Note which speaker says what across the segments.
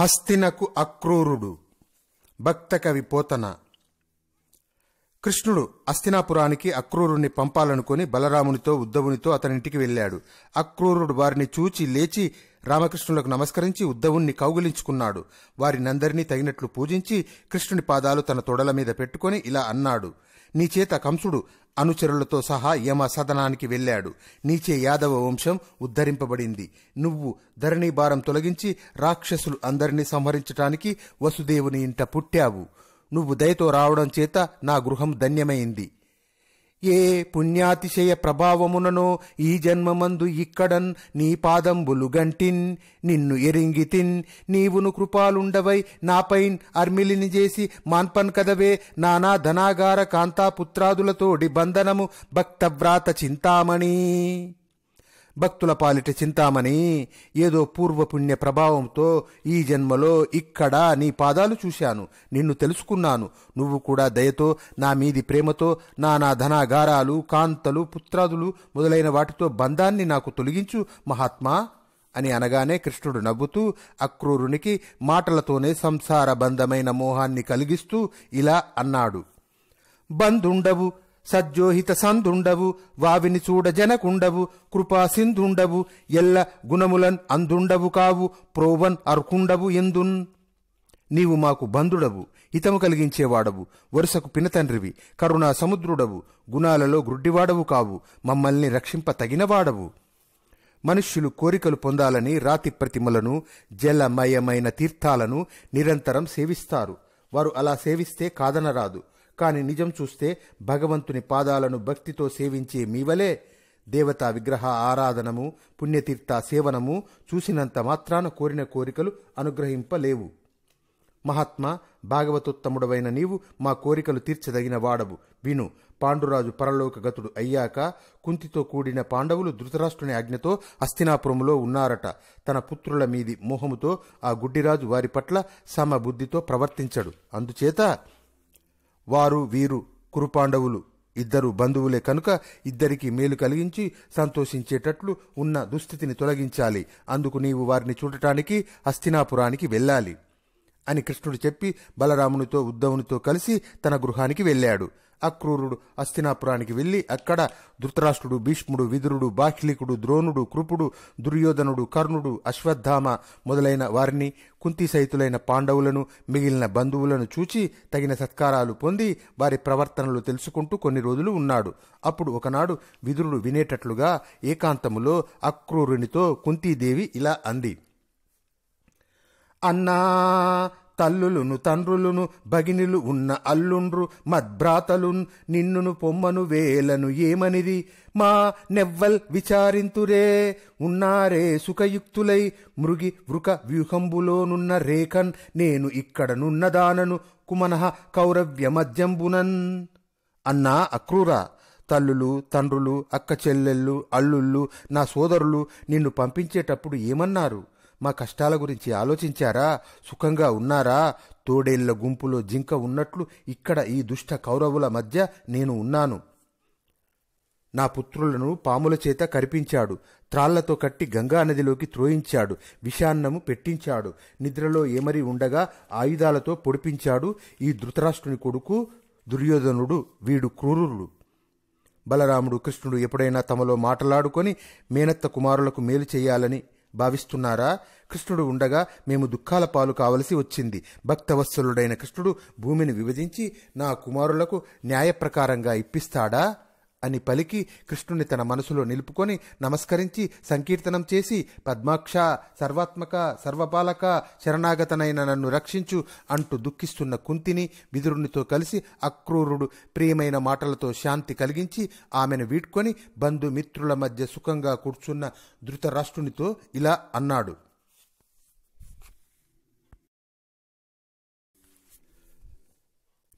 Speaker 1: హస్తినకు అక్రూరుడు భక్తకవి పోతన కృష్ణుడు అస్తినాపురానికి అక్రూరుణ్ణి పంపాలనుకుని బలరామునితో ఉద్దవునితో అతనింటికి వెళ్ళాడు అక్రూరుడు వారిని చూచి లేచి రామకృష్ణులకు నమస్కరించి ఉద్దవుణ్ణి కౌగులించుకున్నాడు వారినందరినీ తగినట్లు పూజించి కృష్ణుని పాదాలు తన తొడల మీద పెట్టుకుని ఇలా అన్నాడు నీచేత కంసుడు అనుచరులతో సహా యమ సదనానికి వెళ్ళాడు నీచే యాదవ వంశం ఉద్ధరింపబడింది నువ్వు ధరణీభారం తొలగించి రాక్షసులు అందరినీ సంహరించటానికి వసుదేవుని ఇంట పుట్టావు నువ్వు దయతో రావడం చేత నా గృహం ధన్యమైంది ఏ పుణ్యాతిశయ ప్రభావముననో ఈ జన్మమందు ఇక్కడన్ నీ పాదంబులు గంటిన్ నిన్ను ఎరింగితిన్ నీవును కృపాలుండవై నాపైన్ అర్మిలిని చేసి మాన్పన్ కదవే నానా ధనాగార కాంతాపుత్రాదులతోడి బంధనము భక్తవ్రాత చింతామణి భక్తుల పాలిట చింతామణి ఏదో పూర్వపుణ్య ప్రభావంతో ఈ జన్మలో ఇక్కడ నీ పాదాలు చూశాను నిన్ను తెలుసుకున్నాను నువ్వు కూడా దయతో నా మీది ప్రేమతో నా నా ధనాగారాలు కాంతలు పుత్రాదులు మొదలైన వాటితో బంధాన్ని నాకు తొలగించు మహాత్మా అని అనగానే కృష్ణుడు నవ్వుతూ అక్రూరునికి మాటలతోనే సంసార బంధమైన మోహాన్ని కలిగిస్తూ ఇలా అన్నాడు బంధుండవు సజ్జోహిత సందుండవు వావిని చూడ జనకుండవు కృపా సింధుండవు ఎల్ల గుణములన్ అందుండవు కావు ప్రోవన్ అర్కుండవు ఎందున్ నీవు మాకు బంధుడవు హితము కలిగించేవాడవు వరుసకు పినతండ్రివి కరుణా సముద్రుడవు గుణాలలో గ్రుడ్డివాడవు కావు మమ్మల్ని రక్షింప తగినవాడవు మనుష్యులు కోరికలు పొందాలని రాతి ప్రతిమలను జలమయమైన తీర్థాలను నిరంతరం సేవిస్తారు వారు అలా సేవిస్తే కాదనరాదు కాని నిజం చూస్తే భగవంతుని పాదాలను భక్తితో సేవించే మీవలే దేవతా విగ్రహ ఆరాధనము పుణ్యతీర్థ సేవనము చూసినంత మాత్రాన కోరిన కోరికలు అనుగ్రహింపలేవు మహాత్మా భాగవతోత్తముడవైన నీవు మా కోరికలు తీర్చదగిన వాడవు విను పాండురాజు పరలోకగతుడు అయ్యాక కుంతితో కూడిన పాండవులు ధృతరాష్ట్రుని ఆజ్ఞతో అస్తినాపురంలో ఉన్నారట తన పుత్రుల మీది మోహముతో ఆ గుడ్డిరాజు వారి పట్ల సమబుద్ధితో ప్రవర్తించడు అందుచేత వారు వీరు కురుపాండవులు ఇద్దరు బంధువులే కనుక ఇద్దరికి మేలు కలిగించి సంతోషించేటట్లు ఉన్న దుస్థితిని తొలగించాలి అందుకు నీవు వారిని చూడటానికి హస్తినాపురానికి వెళ్ళాలి అని కృష్ణుడు చెప్పి బలరామునితో ఉద్ధవునితో కలిసి తన గృహానికి వెళ్ళాడు అక్రూరుడు అస్థినాపురానికి వెళ్ళి అక్కడ ధృతరాష్ట్రుడు భీష్ముడు విదురుడు బాహ్లికుడు ద్రోణుడు కృపుడు దుర్యోధనుడు కర్ణుడు అశ్వత్థామ మొదలైన వారిని సహితులైన పాండవులను మిగిలిన బంధువులను చూచి తగిన సత్కారాలు పొంది వారి ప్రవర్తనలు తెలుసుకుంటూ కొన్ని రోజులు ఉన్నాడు అప్పుడు ఒకనాడు విదురుడు వినేటట్లుగా ఏకాంతములో అక్రూరునితో కుంతీదేవి ఇలా అంది అన్నా తల్లులును తండ్రులును భగినిలు ఉన్న అల్లుండ్రు మద్భ్రాతలున్ నిన్నును పొమ్మను వేలను ఏమనిది మా నెవ్వల్ విచారింతురే ఉన్నారే సుఖయుక్తులై మృగి వృక వ్యూహంబులోనున్న రేఖన్ నేను ఇక్కడనున్నదానను కుమనః కౌరవ్యమద్యంబునన్ అన్నా అక్రూరా తల్లులు తండ్రులు అక్క చెల్లెళ్ళు అల్లుళ్ళు నా సోదరులు నిన్ను పంపించేటప్పుడు ఏమన్నారు మా కష్టాల గురించి ఆలోచించారా సుఖంగా ఉన్నారా తోడేళ్ల గుంపులో జింక ఉన్నట్లు ఇక్కడ ఈ దుష్ట కౌరవుల మధ్య నేను ఉన్నాను నా పుత్రులను పాముల చేత కరిపించాడు త్రాళ్లతో కట్టి గంగా నదిలోకి త్రోయించాడు విషాన్నము పెట్టించాడు నిద్రలో ఏమరి ఉండగా ఆయుధాలతో పొడిపించాడు ఈ ధృతరాష్ట్రుని కొడుకు దుర్యోధనుడు వీడు క్రూరుడు బలరాముడు కృష్ణుడు ఎప్పుడైనా తమలో మాటలాడుకొని మేనత్త కుమారులకు మేలు చేయాలని భావిస్తున్నారా కృష్ణుడు ఉండగా మేము దుఃఖాల పాలు కావలసి వచ్చింది భక్తవత్సలుడైన కృష్ణుడు భూమిని విభజించి నా కుమారులకు న్యాయప్రకారంగా ఇప్పిస్తాడా అని పలికి కృష్ణుని తన మనసులో నిలుపుకొని నమస్కరించి సంకీర్తనం చేసి పద్మాక్ష సర్వాత్మక సర్వపాలక శరణాగతనైన నన్ను రక్షించు అంటూ దుఃఖిస్తున్న కుంతిని విదురునితో కలిసి అక్రూరుడు ప్రియమైన మాటలతో శాంతి కలిగించి ఆమెను వీడ్కొని బంధుమిత్రుల మధ్య సుఖంగా కూర్చున్న ధృతరాష్ట్రునితో ఇలా అన్నాడు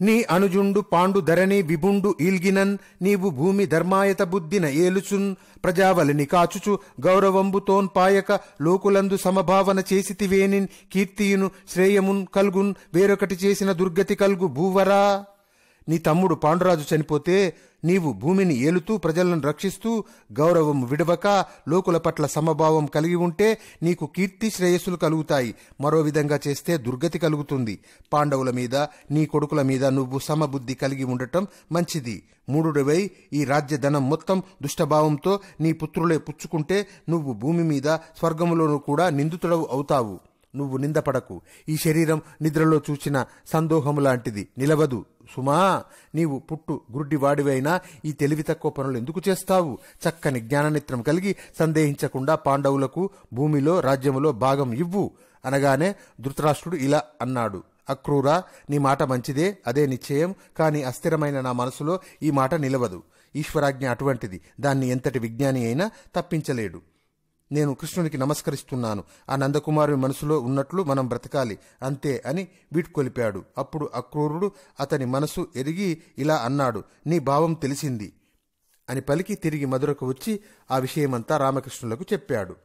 Speaker 1: నీ అనుజుండు పాండు ధరణి విబుండు ఈల్గినన్ నీవు భూమి ధర్మాయత బుద్ధిన ఏలుచున్ ప్రజావలిని కాచుచు గౌరవంబుతోన్ పాయక లోకులందు సమభావన చేసితివేనిన్ కీర్తియును శ్రేయమున్ కల్గున్ వేరొకటి చేసిన దుర్గతి కల్గు భూవరా నీ తమ్ముడు పాండురాజు చనిపోతే నీవు భూమిని ఏలుతూ ప్రజలను రక్షిస్తూ గౌరవం విడవక లోకుల పట్ల సమభావం కలిగి ఉంటే నీకు కీర్తి శ్రేయస్సులు కలుగుతాయి మరో విధంగా చేస్తే దుర్గతి కలుగుతుంది పాండవుల మీద నీ కొడుకుల మీద నువ్వు సమబుద్ధి కలిగి ఉండటం మంచిది మూడుడవై ఈ రాజ్యధనం మొత్తం దుష్టభావంతో నీ పుత్రులే పుచ్చుకుంటే నువ్వు భూమి మీద స్వర్గములోనూ కూడా నిందితుడవు అవుతావు నువ్వు నిందపడకు ఈ శరీరం నిద్రలో చూచిన సందోహము లాంటిది నిలవదు సుమా నీవు పుట్టు గుడ్డివాడివైనా ఈ తెలివి తక్కువ పనులు ఎందుకు చేస్తావు చక్కని జ్ఞాననిత్రం కలిగి సందేహించకుండా పాండవులకు భూమిలో రాజ్యములో భాగం ఇవ్వు అనగానే ధృతరాష్ట్రుడు ఇలా అన్నాడు అక్రూరా నీ మాట మంచిదే అదే నిశ్చయం కానీ అస్థిరమైన నా మనసులో ఈ మాట నిలవదు ఈశ్వరాజ్ఞ అటువంటిది దాన్ని ఎంతటి విజ్ఞాని అయినా తప్పించలేడు నేను కృష్ణునికి నమస్కరిస్తున్నాను ఆ నందకుమారి మనసులో ఉన్నట్లు మనం బ్రతకాలి అంతే అని వీట్కొలిపాడు అప్పుడు అక్రూరుడు అతని మనసు ఎరిగి ఇలా అన్నాడు నీ భావం తెలిసింది అని పలికి తిరిగి మధురకు వచ్చి ఆ విషయమంతా రామకృష్ణులకు చెప్పాడు